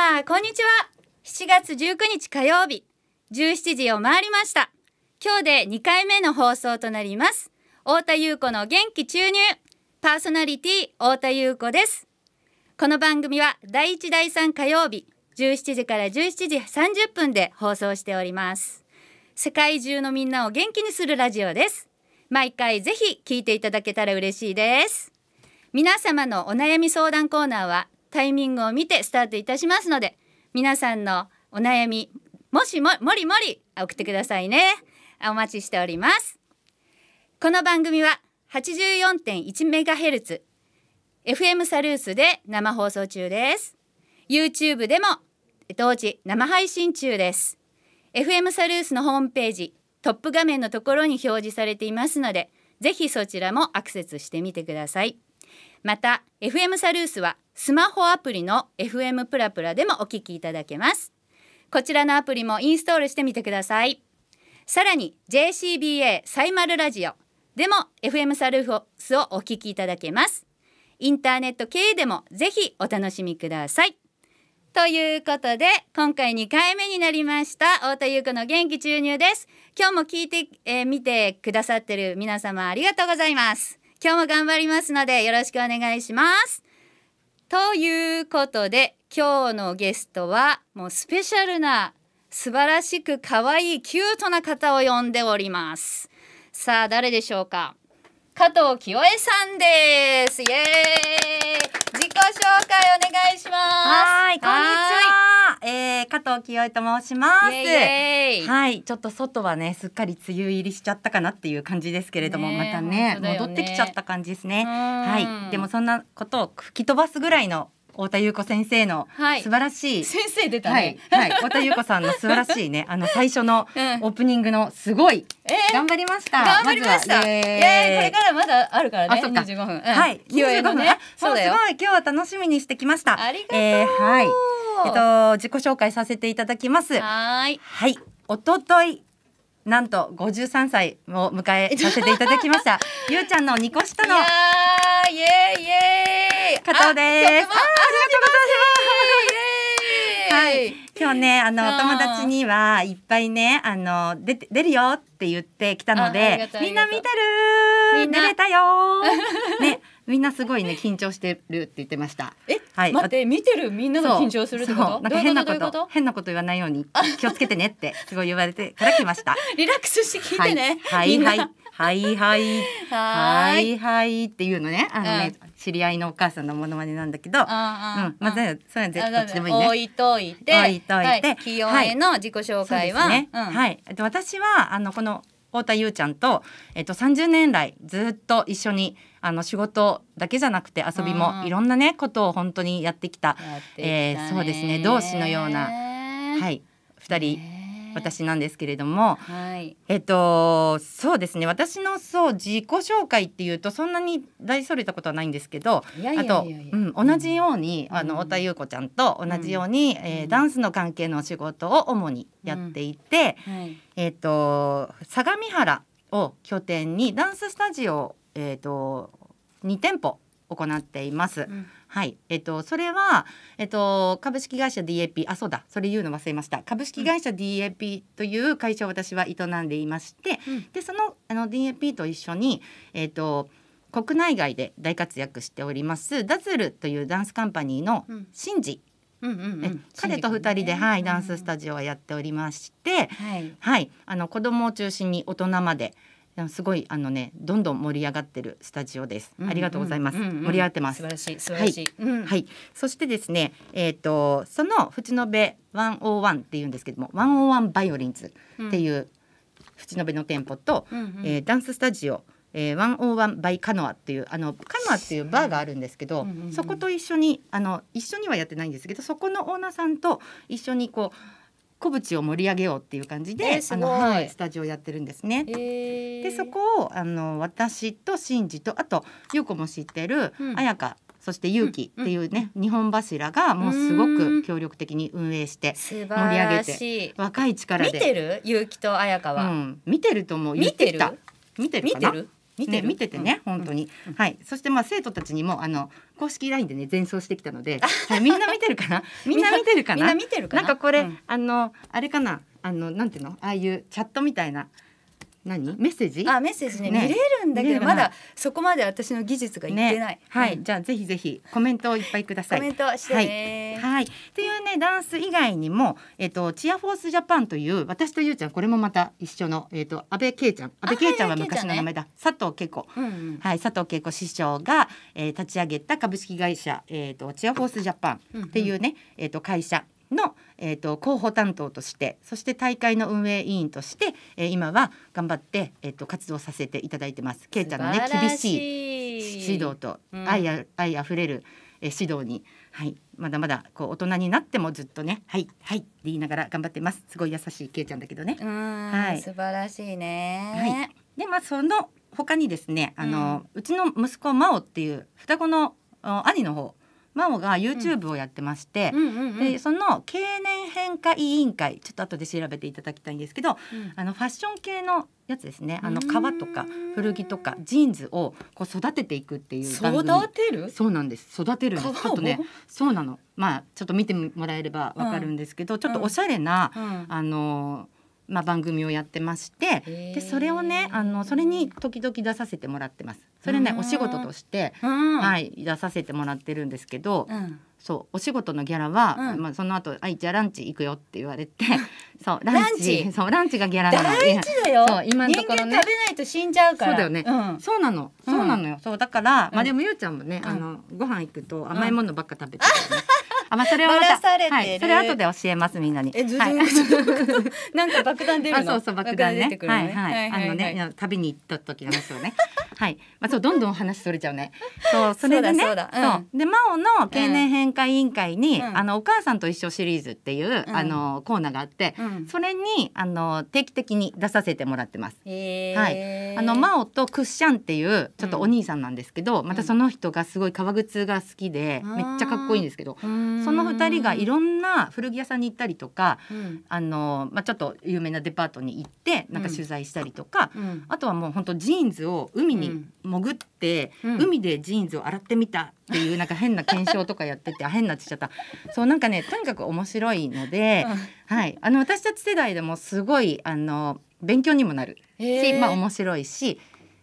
はこんにちは7月19日火曜日17時を回りました今日で2回目の放送となります太田優子の元気注入パーソナリティ太田優子ですこの番組は第1第3火曜日17時から17時30分で放送しております世界中のみんなを元気にするラジオです毎回ぜひ聞いていただけたら嬉しいです皆様のお悩み相談コーナーはタイミングを見てスタートいたしますので皆さんのお悩みもしももりもり送ってくださいねお待ちしておりますこの番組は 84.1MHz FM サルースで生放送中です YouTube でも同時生配信中です FM サルースのホームページトップ画面のところに表示されていますのでぜひそちらもアクセスしてみてくださいまた FM サルースはスマホアプリの FM プラプラでもお聞きいただけますこちらのアプリもインストールしてみてくださいさらに JCBA サイマルラジオでも FM サルフォスをお聞きいただけますインターネット経由でもぜひお楽しみくださいということで今回2回目になりました太田優子の元気注入です今日も聞いてえー、見てくださってる皆様ありがとうございます今日も頑張りますのでよろしくお願いしますということで今日のゲストはもうスペシャルな素晴らしく可愛いキュートな方を呼んでおりますさあ誰でしょうか加藤清江さんですイエーイ自己紹介お願いしますはいこんにちはえー、加藤清恵と申しますはい、ちょっと外はね、すっかり梅雨入りしちゃったかなっていう感じですけれども、またね、ね戻ってきちゃった感じですね。はい、でもそんなことを吹き飛ばすぐらいの太田優子先生の素晴らしい、先生出たね、はい、はい、太田優子さんの素晴らしいね、あの最初のオープニングのすごい、えー、頑張りました。頑張りました。まえー、これからまだあるからね。二十五分、うん、はい、二十五分、ね、そうすごい今日は楽しみにしてきました。ありがとう。えー、はい。えっと自己紹介させていただきます。はい。はい。一昨日なんと五十三歳を迎えさせていただきました。ゆうちゃんのニコシタの。イエーイエ加藤です。あありがとうございます。はい、今日ねあの友達にはいっぱいねあの出て出るよって言ってきたのでみんな見てるみん出れたよ ねみんなすごいね緊張してるって言ってました。え、はい、待って見てるみんなが緊張するってこと？なんか変なこと変なこと言わないように気をつけてねってすごい言われてから来ました。リラックスして聞いてね。はいはいはいはいはいはいっていうのねあのね、知り合いのお母さんのモノマネなんだけど、うんまあそれは絶対どっちでもいいね。置いといて置いといて。清江の自己紹介は、はい。で私はあのこの太田優ちゃんと,、えっと30年来ずっと一緒にあの仕事だけじゃなくて遊びもいろんなねことを本当にやってきたて、えー、そうですね同志のような、はい、2人。私なんですけれども、はい、えっとそうですね私のそう自己紹介っていうとそんなに大それたことはないんですけどあと、うん、同じように、うん、あの太田優子ちゃんと同じように、うん、えー、ダンスの関係の仕事を主にやっていて、うんはい、えっと相模原を拠点にダンススタジオ、えーと、2店舗行っています。うんはい、えっと、それは、えっと、株式会社 DAP、あ、そうだ、それ言うの忘れました。株式会社 DAP という会社を私は営んでいまして、うん、で、その、あの、DAP と一緒に、えっと、国内外で大活躍しておりますダズルというダンスカンパニーのシンジ、うんうんうんうん、彼と2人で、ね、はい、ダンススタジオをやっておりまして、うん、はい、はい、あの子供を中心に大人まで、すごいあのねどんどん盛り上がってるスタジオです。うんうん、ありがとうございます。うんうん、盛り上がってます。素晴らしい素晴らしい。はい、うんはい、そしてですねえっ、ー、とそのチワンオーワンって言うんですけどもワンオーワンバイオリンズっていうチ野辺の店舗と、うん、えー、ダンススタジオえー、ワンバイカノアっていうあのカノアっていうバーがあるんですけど、そこと一緒にあの一緒にはやってないんですけどそこのオーナーさんと一緒にこう小淵を盛り上げようっていう感じで、えー、あのはい、スタジオやってるんですね。えー、でそこをあの私と真二とあと優子も知ってる綾香、うんそして勇気っていうね、うんうん、日本柱がもうすごく協力的に運営して盛り上げて若い力で見てる勇気と綾香は、うん、見てると思う見てた。見てる見てる見て、ね、見ててね、うん、本当に、うん、はいそしてまあ生徒たちにもあの公式 LINE でね前奏してきたので、はい、みんな見てるかな みんな見てるかなみんな見てるかななんかこれ、うん、あのあれかなあのなんていうのああいうチャットみたいな何メッセージあメッセージね、ね、見れるんだけどまだそこまで私の技術がいってない、ね、はい、じゃあぜひぜひコメントをいっぱいくださいコメントしてはいはい、っていうねダンス以外にもえっ、ー、とチアフォースジャパンという私とゆうちゃんこれもまた一緒のえっ、ー、と安倍恵ちゃん安倍恵ちゃんは昔の名前だ、はい佐藤恵子、うんうん、はい佐藤恵子師匠が、えー、立ち上げた株式会社えっ、ー、とチアフォースジャパンっていうね、うんうん、えっ、と会社の、えーと、広報担当としてそして大会の運営委員として、えー、今は頑張って、えーと、活動させていただいてます。けいちゃんのね厳しい指導と愛あ,、愛あふれる、え指導に、はい、まだまだこう大人になってもずっとね「はいはい」って言いながら頑張ってますすごい優しいけいちゃんだけどね。はい、素晴らしいね、はい、でまあその他にですねあの、うん、うちの息子真央っていう双子の兄の方真央が YouTube をやってまして、うんうんうんうん、でその経年変化委員会ちょっと後で調べていただきたいんですけど、うん、あのファッション系のやつですねあの革とか古着とかジーンズをこう育てていくっていう番組育てるそうなんです育てるんですちょっとねそうなのまあちょっと見てもらえればわかるんですけど、うん、ちょっとおしゃれな、あのーまあ、番組をやってましてでそれをねあのそれに時々出させてもらってますそれねお仕事として、はい、出させてもらってるんですけど、うん、そうお仕事のギャラは、うん、まあ、その後あじゃランチ行くよ」って言われて そうランチそうランチがギャラなのランチだよそう今のところ、ね、食べないと死んじゃうからそうだよね、うん、そうなのそうなのよ、そうだから、まあでもゆうちゃんもね、あのご飯行くと甘いものばっか食べてる、ね あ、まあ、それはまた、はい、それ後で教えます、みんなに。え、ずず、はい、なんか爆弾出るそうそう、爆弾ね。弾ねはい、はい、はいはいあのね、旅に行った時ですよね。はい、まあ、そう、どんどん話それちゃうね。そう、それでね、そうそううん、そう、で、真央の定年変化委員会に、うん、あの、お母さんと一緒シリーズっていう、うん、あの、コーナーがあって。それに、あの、定期的に出させてもらってます。はい、あの、真央とクッシャンっていう、ちょっとお兄さんなんですけど、またその人がすごい革靴が好きで、めっちゃかっこいいんですけど。その2人がいろんな古着屋さんに行ったりとか、うん、あのまあ、ちょっと有名なデパートに行ってなんか取材したりとか、うん、あとはもう本当ジーンズを海に潜って、海でジーンズを洗ってみたっていうなんか変な検証とかやってて 変なってちゃったそうなんかねとにかく面白いので、はい、あの私たち世代でもすごいあの勉強にもなるし、まあ、面白いし。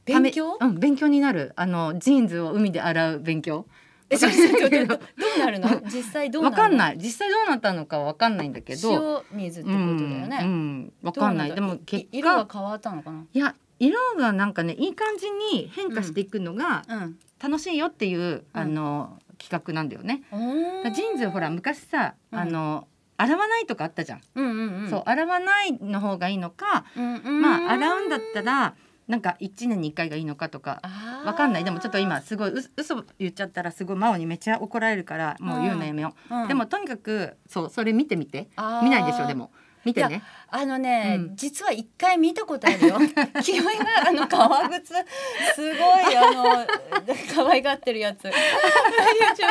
勉強、うん、勉強になるあのジーンズを海で洗う勉強え、そうそう、どうなるの？実際どうわかんない。実際どうなったのかわかんないんだけど。塩水ってことだよね。うん、わ、かんない。でも結果色が変わったのかな？いや、色がなんかね、いい感じに変化していくのが楽しいよっていう、あの企画なんだよね。ジーンズほら昔さ、あの。洗わないとかあったじゃん。そう洗わないの方がいいのか、まあ洗うんだったらなんか1年に1回がいいのかとかわかんないでもちょっと今すごいう嘘言っちゃったらすごい真央にめっちゃ怒られるからもう言うのやめよう、うんうん、でもとにかくそうそれ見てみて見ないでしょでも見てねあのね、うん、実は一回見たことあるよ清居があの革靴すごいあの 可愛がってるやつ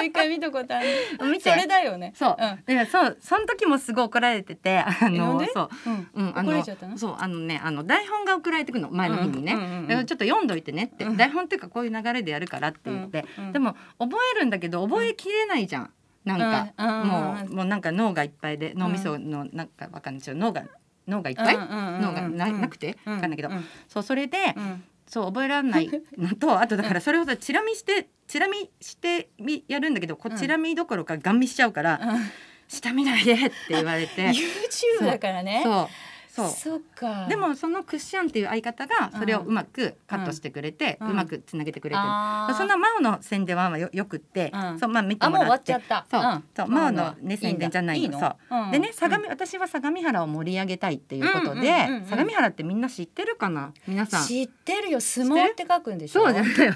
一回見たことある見それだよねそう、うん、だかそうその時もすごい怒られててあのそう、うん、うん、あのそうあのねあの台本が送られてくるの前の日にね、うんうんうんちょっと読んどいてねって、台本っていうかこういう流れでやるからって言って、でも覚えるんだけど覚えきれないじゃんなんかもうもうなんか脳がいっぱいで脳みそのなんかわかんないけど脳が脳がいっぱい脳がななくてわかんないけどそうそれでそう覚えられないのと あとだからそれをさチラ見してチラ見してみやるんだけどこチラ見どころかガン見しちゃうから。下見ないでって言われて YouTube だからねそうそうか。でもそのクッションっていう相方がそれをうまくカットしてくれて、うまくつなげてくれてる、そんなマオの宣伝はよよくって、そうまあ見てもらってそう、そうマオの、ね、宣伝じゃないのそう、でね相模、私は相模原を盛り上げたいっていうことで、相模原ってみんな知ってるかな皆さん知ってるよ相撲って書くんでしょそうじゃないよ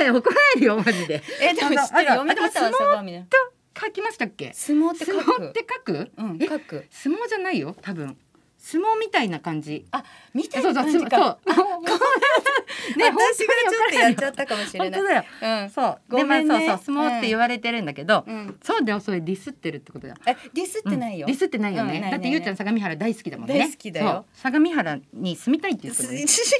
え 怒られるよマジでえでも知ってる読み方は相模と書きましたっけ相撲って書く相撲って書く、うん、書く相撲じゃないよ多分相撲みたいな感じ。あ、見てる感じか。そうそう、そう。ね、私がちょっとやっちゃったかもしれない。本当だよ。うん、そう。ごめん、ね、そうそう、相撲って言われてるんだけど、うん、そうだよ、それディスってるってことだよ。え、ディスってないよ。ディスってないよね。だってゆうちゃん相模原大好きだもんね。大好きだよ。相模原に住みたいって言ってた。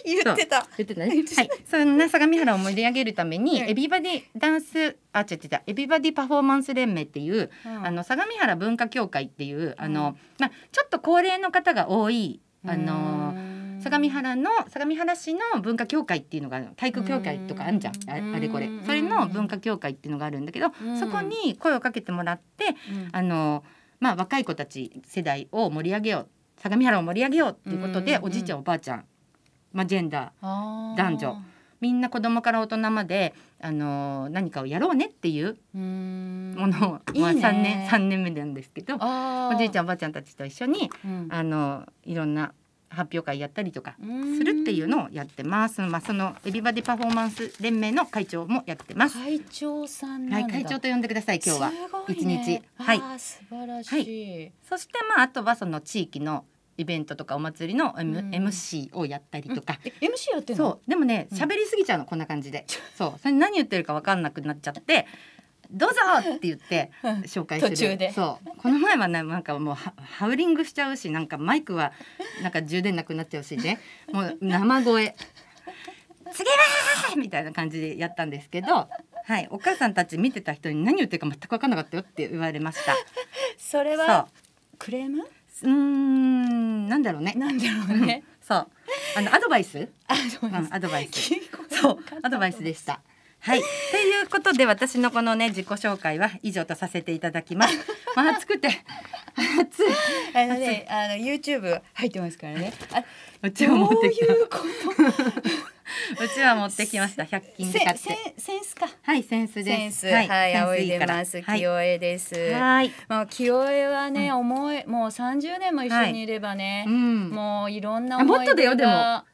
言ってた。言ってない。はい。そんな相模原を盛り上げるために、エビバディダンスあ違う違うエビバディパフォーマンス連盟っていう、うん、あの相模原文化協会っていうあの、まあちょっと高齢の方が多いあのー相模原の相模原市の文化協会っていうのが体育協会とかあるじゃんあれこれそれの文化協会っていうのがあるんだけどそこに声をかけてもらってあのまあ若い子たち世代を盛り上げよう相模原を盛り上げようっていうことでおじいちゃんおばあちゃんまあジェンダー男女みんな子供から大人まであの何かをやろうねっていうものをい3年3年目なんですけどおじいちゃんおばあちゃんたちと一緒に、うん、あのいろんな発表会やったりとかするっていうのをやってます。まあそのエビバディパフォーマンス連盟の会長もやってます。会長さんはい、会長と呼んでください。今日は一、ね、日はい。素晴らしい。はい、そしてまああとはその地域のイベントとかお祭りの、M うん、MC をやったりとか、うん、MC やってそうでもね喋りすぎちゃうの、こんな感じで、うん、そうそれ何言ってるか分かんなくなっちゃってどうぞって言って紹介するそうこの前はねなんかもうハウリングしちゃうしなんかマイクはなんか充電なくなっちゃうしねもう生声「次は!」みたいな感じでやったんですけど。はい、お母さんたち見てた人に何言ってるか全く分かんなかったよって言われました。それはクレーム？うんなんだろうね。なんだろうね。そうあのアドバイス。アドバイス。うん、アドバイス。そうアドバイスでした。はい、ということで私のこのね自己紹介は以上とさせていただきます。まあ、暑くて暑いあのねあの YouTube 入ってますからね。あうちは持ってきた。うううちは持ってきました。百均で買センスか。はい、センスです。はい、はい、仰いでます。清江です。はい。まあ清江はね、思いもう三十年も一緒にいればね、うん、もういろんな思い出が。もっとだよでも。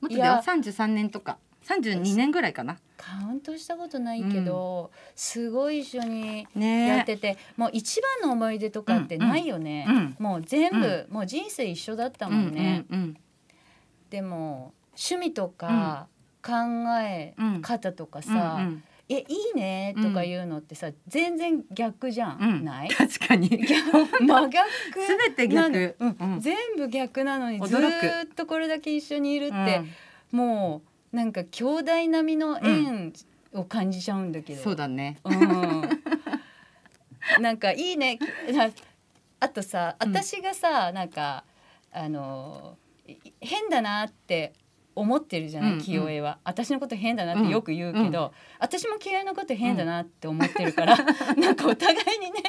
もっとだよ。三十三年とか。32年ぐらいかなカウントしたことないけど、うん、すごい一緒にやってて、ね、もう一番の思い出とかってないよね、うんうん、もう全部、もう人生一緒だったもんね、うんうんうん、でも趣味とか考え方とかさ、うんうん、えいいねとか言うのってさ、全然逆じゃん、ない確かに真逆全て逆、全部逆なのにずっとこれだけ一緒にいるって、もうなんか兄弟並みの縁を感じちゃうんだけど、そうだね、うん、なんかいいねあとさ私がさ、うん、なんかあの変だなって思ってるじゃない、うんうん、清江は私のこと変だなってよく言うけど、うん、私も清江のこと変だなって思ってるから、うん、なんかお互いにね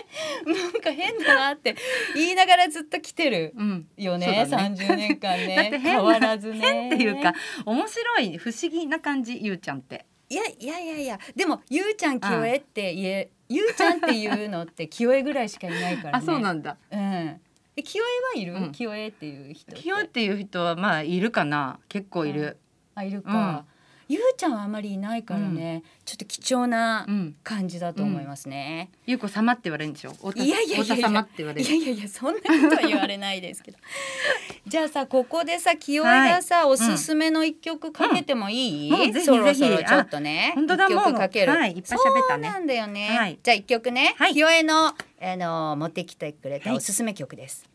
なんか変だなって言いながらずっと来てるよね,、うん、ね30年間ね 変わらずね変っていうか面白い不思議な感じゆうちゃんって。いやいやいやいやでもゆうちゃん清江って言えゆうちゃんっていうのって清江ぐらいしかいないから、ね、あそうなんだうんえ清江はいる、うん、清江っていう人清江っていう人はまあいるかな結構いる、あいるか、ゆうちゃんはあまりいないからね、うん、ちょっと貴重な感じだと思いますね、うんうん、ゆうこ様って言われるんでしょいやいやいやいやいやいやそんなことは言われないですけど じゃあさここでさ清江がさ、はい、おすすめの一曲かけてもいい、うんうん、そろそろちょっとね一曲かける、はい、いっぱい喋ったねなんだよね、はい、じゃあ一曲ね、はい、清江のあの持ってきてくれたおすすめ曲です、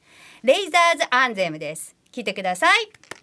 レイザーズアンゼムです聞いてください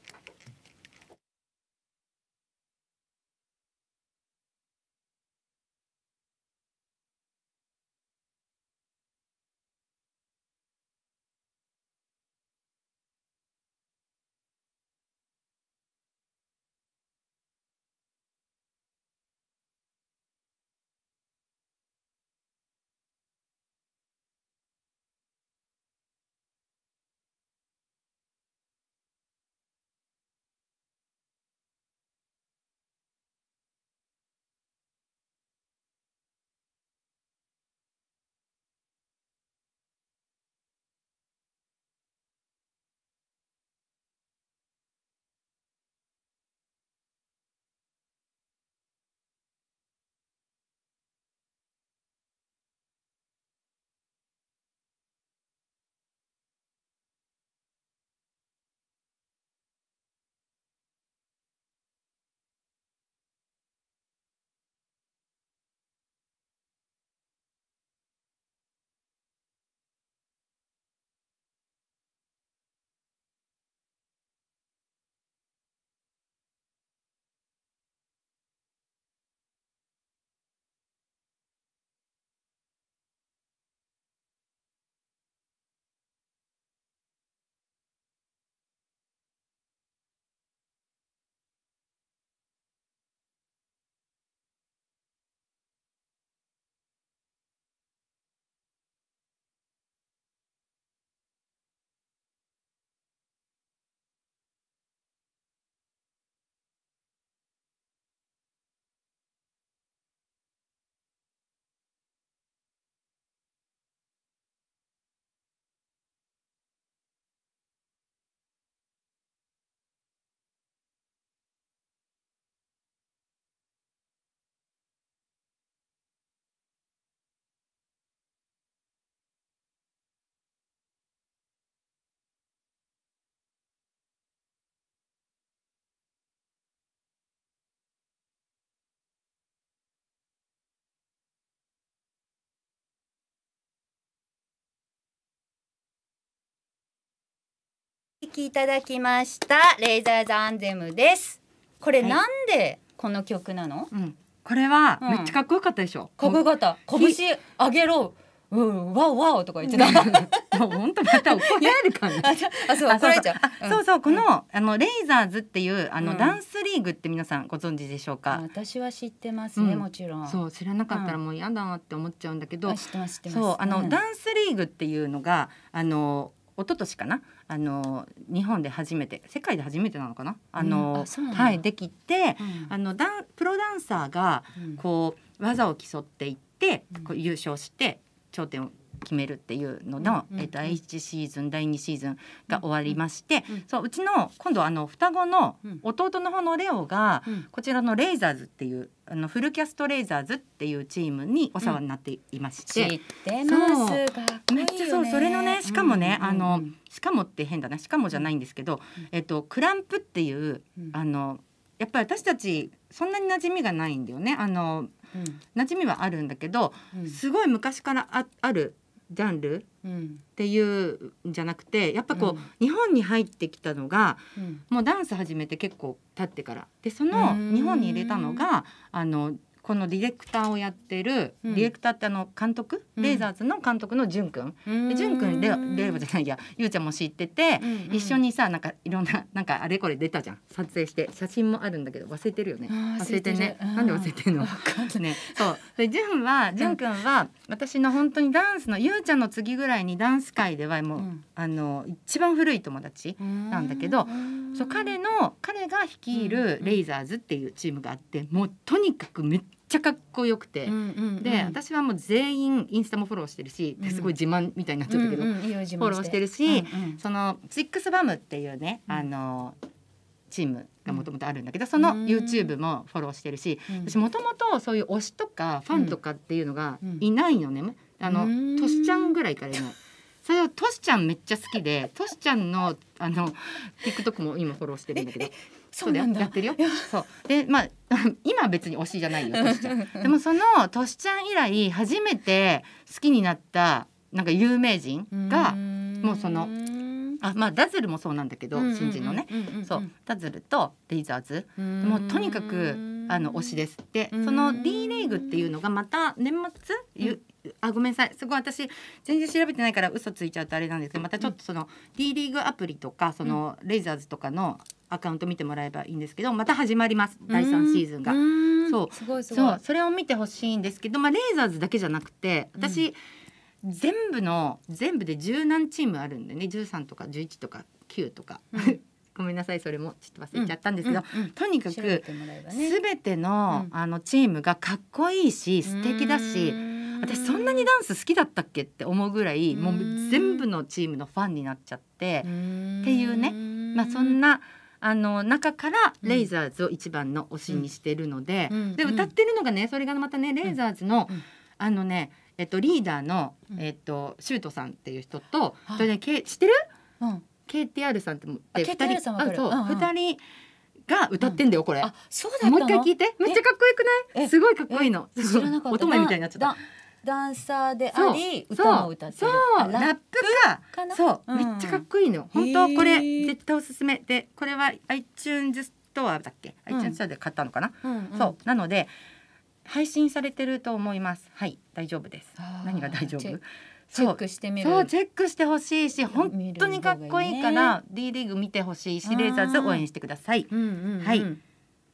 きいただきましたレイザーザンゼムですこれなんでこの曲なの、うん、これはめっちゃかっこよかったでしょ、うん、かっこよかった拳上げろうん、わおわおとか言ってた。本 当また怒られるかな。あ、そう、怒られちゃう。そうそう、この、あのレイザーズっていう、あの、ダンスリーグって皆さんご存知でしょうか。私は知ってますね、もちろん。そう、知らなかったら、もう嫌だなって思っちゃうんだけど。知ってますそう、あの、ダンスリーグっていうのが、あの、一昨年かな。あの日本で初めて世界で初めてなのかなあの、うんはいできて、うん、あのダンプロダンサーがこう、技を競っていって、こう優勝して頂点を決めるっていうのの、うんえー、第1シーズン第2シーズンが終わりまして、うんそううちの今度あの双子の弟の方のレオが、うん、こちらのレイザーズっていうあのフルキャストレイザーズっていうチームにお世話になっていまして、うん、知ってますめっちゃそうそれのねしかもね、あのしかもって変だなしかもじゃないんですけど、えっ、ー、とクランプっていうあのやっぱり私たちそんなに馴染みがないんだよねあの、うん、馴染みはあるんだけど、すごい昔からああるジャンルっていうんじゃなくてやっぱこう、日本に入ってきたのが、もうダンス始めて結構経ってからでその日本に入れたのがあのこのディレクターをやってる、うん、ディレクターってあの監督、うん、レーザーズの監督の潤くん潤くんレレイブじゃないやゆうちゃんも知ってて、うんうん、一緒にさなんかいろんななんかあれこれ出たじゃん撮影して写真もあるんだけど忘れてるよね忘れてねなんで忘れてんのねそうで潤は潤くんは私の本当にダンスのゆうちゃんの次ぐらいにダンス界ではもう、うん、あの一番古い友達なんだけどそう彼の彼が率いるレイザーズっていうチームがあってもうとにかくめっちゃかっこよくて、うんうんうん、で私はもう全員インスタもフォローしてるし、うん、すごい自慢みたいになっちゃったけど、うんうん、フォローしてるし、うんうん、そのツイックスバムっていうね、あのチームがもともとあるんだけどその YouTube もフォローしてるし、私もともとそういう推しとかファンとかっていうのがいないのね、あのトシちゃんぐらいからいない。それをトシちゃんめっちゃ好きでトシちゃんのあの TikTok も今フォローしてるんだけど そうやってるよ。そうでまあ 今別に推しじゃないよ トシちゃん。でもそのトシちゃん以来初めて好きになったなんか有名人がもうそのあまあダズルもそうなんだけど、新人のね、そうダズルとレイザーズもうとにかくあの推しですでその D レイグっていうのがまた年末、ゆあごめんなさいすごい私全然調べてないから嘘ついちゃうとあれなんですけどまたちょっとその D リーグアプリとかそのレイザーズとかのアカウント見てもらえばいいんですけどまた始まります第3シーズンが。そうすごいそうそれを見てほしいんですけど、まあ、レーザーズだけじゃなくて私、うん、全部の全部で十何チームあるんでね13とか11とか9とか、うん、ごめんなさいそれもちょっと忘れちゃったんですけど、うん、とにかく、ね、全ての,、あのチームがかっこいいし素敵だし。私そんなにダンス好きだったっけって思うぐらいもう全部のチームのファンになっちゃってっていうねまあそんなあの中からレイザーズを一番の推しにしてるので、で歌ってるのがねそれがまたねレイザーズの、あのねえっとリーダーの、えっとシュートさんっていう人と、それね知ってる、うん、?KTR さんって二人あが歌ってんだよこれ、あそうだもう一回聞いてめっちゃかっこよくないすごいかっこいいの乙女みたいになっちゃった。ダンサーであり歌も歌ってるそうラップかそう、めっちゃかっこいいの本当これ絶対おすすめでこれは iTunes ストアだっけ、うん、iTunes ストアで買ったのかな、そうなので配信されてると思いますはい大丈夫です何が大丈夫チェックしてみるそうチェックしてほしいし本当にかっこいいから D リーグ見てほしいしレーザーズ応援してくださいはい。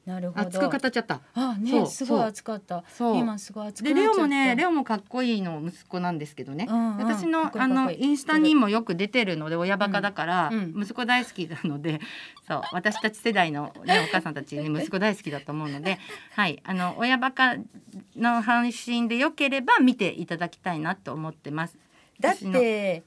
なるほど熱く語っちゃったあねすごい熱かった今すごい熱くでレオもねレオもかっこいいの息子なんですけどね、うんうん、私のあのインスタにもよく出てるので親バカだから、うん、息子大好きなので そう私たち世代のねお母さんたちに 息子大好きだと思うのではいあの親バカの配信でよければ見ていただきたいなと思ってますだって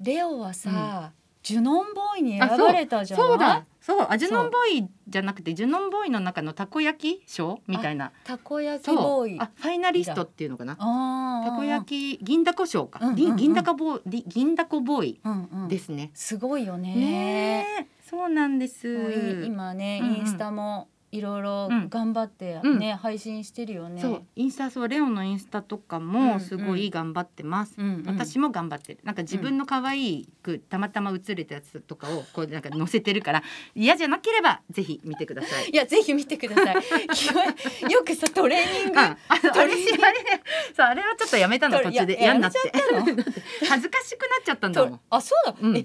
レオはさ、うんジュノンボーイに選ばれたじゃないそうだそうあジュノンボーイじゃなくてジュノンボーイの中のたこ焼き賞みたいなたこ焼きボーイあファイナリストっていうのかなたこ焼き銀だこ賞か、うんうんうん、銀だこボー銀だこボーイですね、うんうん、すごいよねねそうなんです今ね、インスタも、いろいろ頑張ってね、うん、配信してるよね。インスタそうレオのインスタとかもすごい頑張ってます。うんうん、私も頑張ってる。なんか自分の可愛くたまたま映れたやつとかをこうなんか載せてるから嫌じゃなければぜひ見てください。いやぜひ見てください。よくさトレーニング。ああれあれそあれはちょっとやめたの途中で嫌になって。恥ずかしくなっちゃったんだもん。あそうだ。うん、え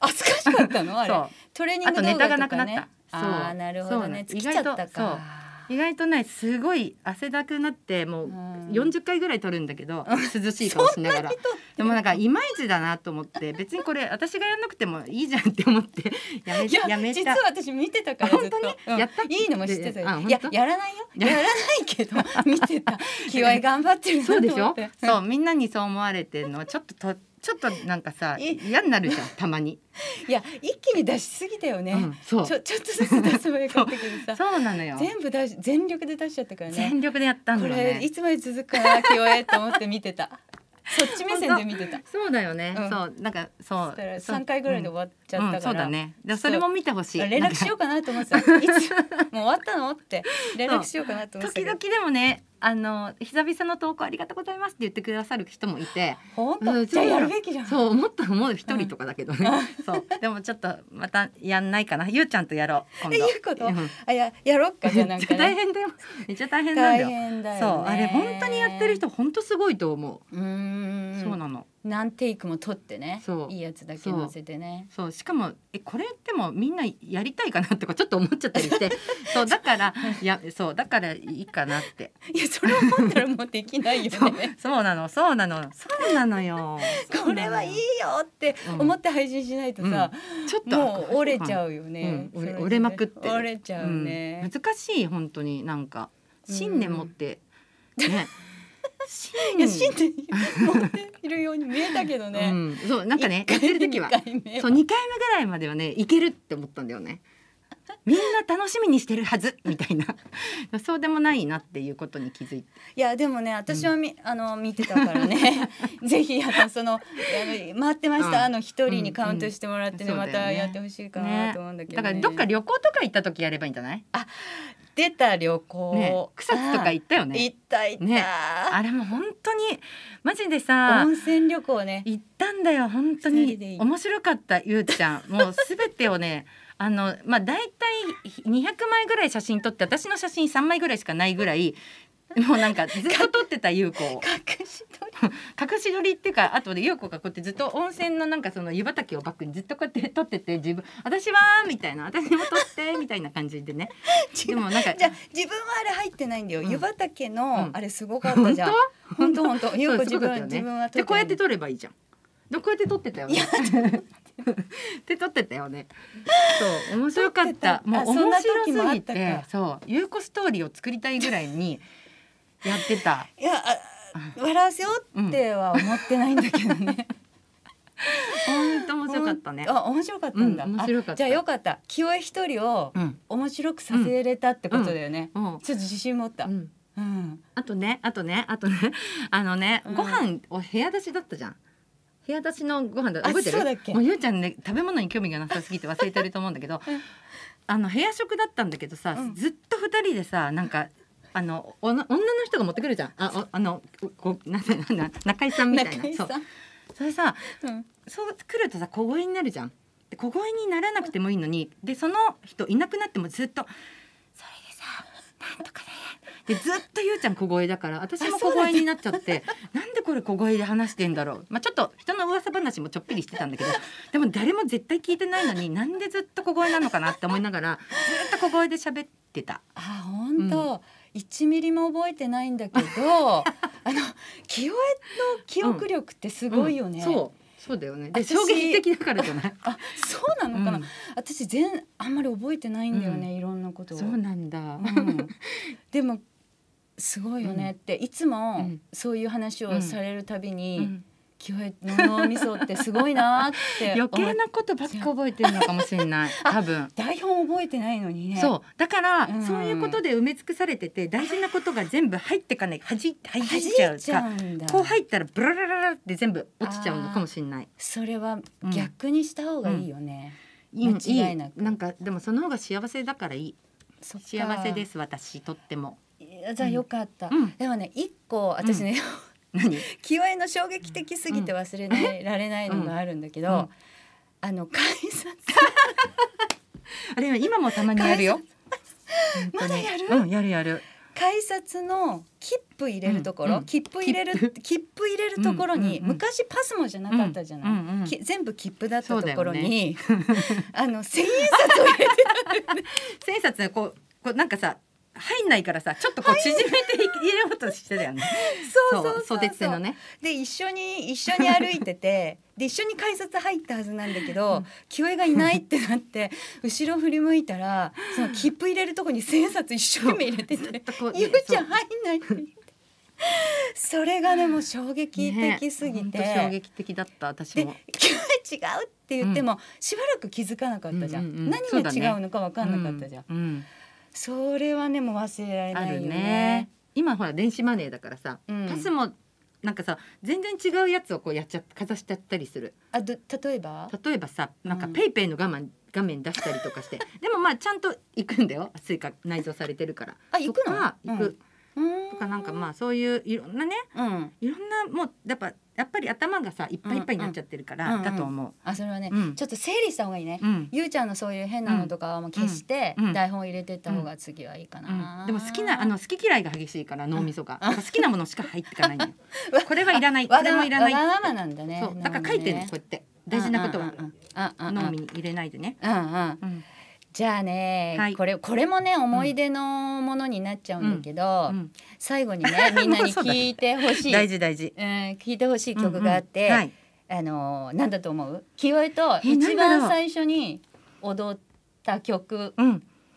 恥ずかしかったのあれ。トレーニング動画とかね。あとネタがなくなった。ああなるほどね尽きちゃったか意外とねすごい汗だくなってもう40回ぐらい撮るんだけど、うん、涼しい顔しながらでもなんかいまいちだなと思って別にこれ私がやんなくてもいいじゃんって思って やめやめ実は私見てたから本当に、うん、やったいいのも知ってたよ、いややらないよやらないけど 見てた気合頑張ってるそうでしょ、そうみんなにそう思われてるのはちょっととちょっとなんかさ嫌になるじゃんたまに。いや一気に出しすぎだよね。うん、そうちちょっとずつ出すばよかったけどさそうなのよ。全部出し全力で出しちゃったからね。全力でやったんだ、ね、これいつまで続くか気清えと思って見てた。そっち目線で見てた。そうだよね。うん、そう、なんか、そう。三回ぐらいで終わっちゃったから。うんうん、そうだね。で、それも見てほしい。連絡しようかなと思ってた。いつ もう終わったのって。連絡しようかなと思って時々でもね、あの久々の投稿ありがとうございますって言ってくださる人もいて本当、うん、じゃあやるべきじゃんそう思ったもう一人とかだけどね、うん、そうでもちょっとまたやんないかなゆうちゃんとやろう今度ゆうこと、うん、あややろっかじゃなくて、ね、大変だよめっちゃ大変なんだよ、ね、そうあれ本当にやってる人本当すごいと思ううんそうなの何テイクも取ってねいいやつだけ載せてねそうしかもえこれでもみんなやりたいかなとかちょっと思っちゃったりして そうだからいやそうだからいいかなって いやそれ思ったらもうできないよねそうなのそうなのそうなのよ これはいいよって思って配信しないとさ、うん、ちょっともう折れちゃうよね、うん、折れ折れまくって折れちゃうね、うん、難しい本当になんか信念持って、ねいや芯て持っているように見えたけどね、うん、そうなんかねやってる時はそう2回目ぐらいまではねいけるって思ったんだよねみんな楽しみにしてるはずみたいな そうでもないなっていうことに気づいていやでもね私はみ、うん、あの見てたからね ぜひあのそのあのってました、うん、あの一人にカウントしてもらってね、うんうん、またやってほしいかなと思うんだけど、ねね、だからどっか旅行とか行った時やればいいんじゃないあ出た旅行、ね、草津とか行ったよね行った行った、ね、あれも本当にマジでさ温泉旅行ね行ったんだよ本当に面白かったゆうちゃんもうすべてをねあのまあ大体200枚ぐらい写真撮って私の写真3枚ぐらいしかないぐらいもうなんか ずっと撮ってた優子 隠し撮り 隠し撮りっていうかあとで優子がこうやってずっと温泉のなんかその湯畑をバックにずっとこうやって撮ってて自分私はみたいな私も撮ってみたいな感じでねでもなんかじゃ自分はあれ入ってないんだよ、うん、湯畑の、あれすごかったじゃん本当本当優子自分、ね、自分は撮ってでこうやって撮ればいいじゃんでこうやって撮ってたよね手取ってたよね。そう面白かった。もう面白すぎて、そう有効ストーリーを作りたいぐらいにやってた。いや笑わせようっては思ってないんだけどね。本当面白かったね。あ、面白かったんだ。面白かった。じゃあよかった。清江一人を面白くさせれたってことだよね。うんちょっと自信持った。うん。あとね、あとね、あとね、あのね、ご飯を部屋出しだったじゃん。部屋出しのご飯だ覚えてるもうゆうちゃんね食べ物に興味がなさすぎて忘れてると思うんだけど、うん、あの部屋食だったんだけどさ、うん、ずっと2人でさなんかあのお女の人が持ってくるじゃんああのこなぜなん中井さんみたいなそうそれさ、うん、そう来るとさ小声になるじゃんで小声にならなくてもいいのにでその人いなくなってもずっと「それでさなんとかだよでずっとゆうちゃん小声だから私も小声になっちゃってなんでこれ小声で話してんだろう、まあ、ちょっと人の噂話もちょっぴりしてたんだけどでも誰も絶対聞いてないのになんでずっと小声なのかなって思いながらずっと小声で喋ってた。あ本当、うん、1ミリも覚えてないんだけど あのの記憶力ってすごいよね。うんうん、そうそうだよね。衝撃的だからじゃない。あ、そうなのかな。うん、私全あんまり覚えてないんだよね、うん、いろんなことを。そうなんだ。うん、でもすごいよねって、いつもそういう話をされるたびに、キホエの脳みそってすごいなって 余計なことばっか覚えてるのかもしれない 多分台本覚えてないのにねそうだから、そういうことで埋め尽くされてて大事なことが全部入ってかないはじはじいちゃうかこう入ったらブララララって全部落ちちゃうのかもしれないそれは逆にした方がいいよね、うんうん、間違いなくなんかでもその方が幸せだからいい幸せです私とってもじゃあよかった、でもね一個私ね、気合いの衝撃的すぎて忘れない、られないのがあるんだけど、あの改札 あれは今もたまにやるよ。まだやる？うん、やるやる。改札の切符入れるところ、うんうん、切符入れる切符入れるところに、うんうんうん、昔パスモじゃなかったじゃない、うんうんうん、全部切符だったところに、ね、あの千円札を入れてた、千円札こうこうなんかさ入んないからさちょっとこう縮めて入れようとしてたよね。そうそうそうそうのね。で一緒に一緒に歩いててで一緒に改札入ったはずなんだけど、うん、清江がいないってなって後ろ振り向いたらその切符入れるとこに千円札一生懸命入れてて「ゆうちゃん入んない」それがねもう衝撃的すぎて、ね、衝撃的だった私も。違うって言っても、うん、しばらく気づかなかったじゃん、うんうん何が違うのか分かんなかったじゃん。うんそれはねもう忘れられないよね、ね、今ほら電子マネーだからさ、うん、パスもなんかさ全然違うやつをこうやっちゃかざしちゃったりするあど例えば例えばさなんかペイペイの我慢、画面出したりとかして でもまあちゃんと行くんだよスイカ内蔵されてるからあ行くの行く、うん、とかなんかまあそういういろんなね、うん、いろんなもうやっぱやっぱり頭がさいっぱいいっぱいになっちゃってるからだと思う。あそれはね、うん、ちょっと整理した方がいいね、うん、ゆうちゃんのそういう変なのとかはもう消して、台本入れてった方が次はいいかな、でも好きなあの好き嫌いが激しいから脳みそが、好きなものしか入ってかないこれはいらないこれもいらないわがままなんだねそうだから書いてね、ね、こうやって大事なことは脳みに入れないでね。うんうんじゃあね、はい、これこれもね思い出のものになっちゃうんだけど、うんうん、最後にね みんなに聞いてほしい大事大事、うん、聞いてほしい曲があって、うんうんはい、あの何だと思う清えと一番最初に踊った曲、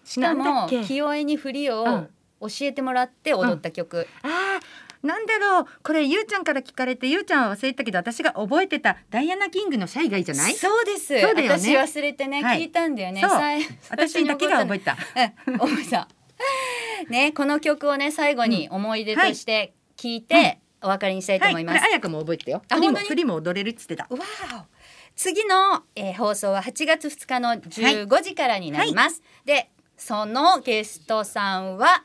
しかも清えに振りを教えてもらって踊った曲。うん、あなんだろうこれゆうちゃんから聞かれてゆうちゃんは忘れたけど私が覚えてたダイアナ・キングのシャイがいいじゃないそうですそうだよ、ね、私忘れてね、はい、聞いたんだよね私だけが覚えた覚えたねこの曲をね最後に思い出として聞いて、お分かりにしたいと思います、はい、あやも覚えてよあ振りも踊れるっつってたわお次の、えー、放送は8月2日の15時からになります、でそのゲストさんは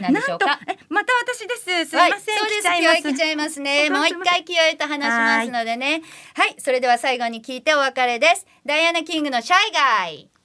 なんでしょうか。え、また私です。すいません。そうです。気合いちゃいますね。もう一回気合と話しますのでね。はいはい、それでは最後に聞いてお別れです。ダイアナキングのシャイガイ。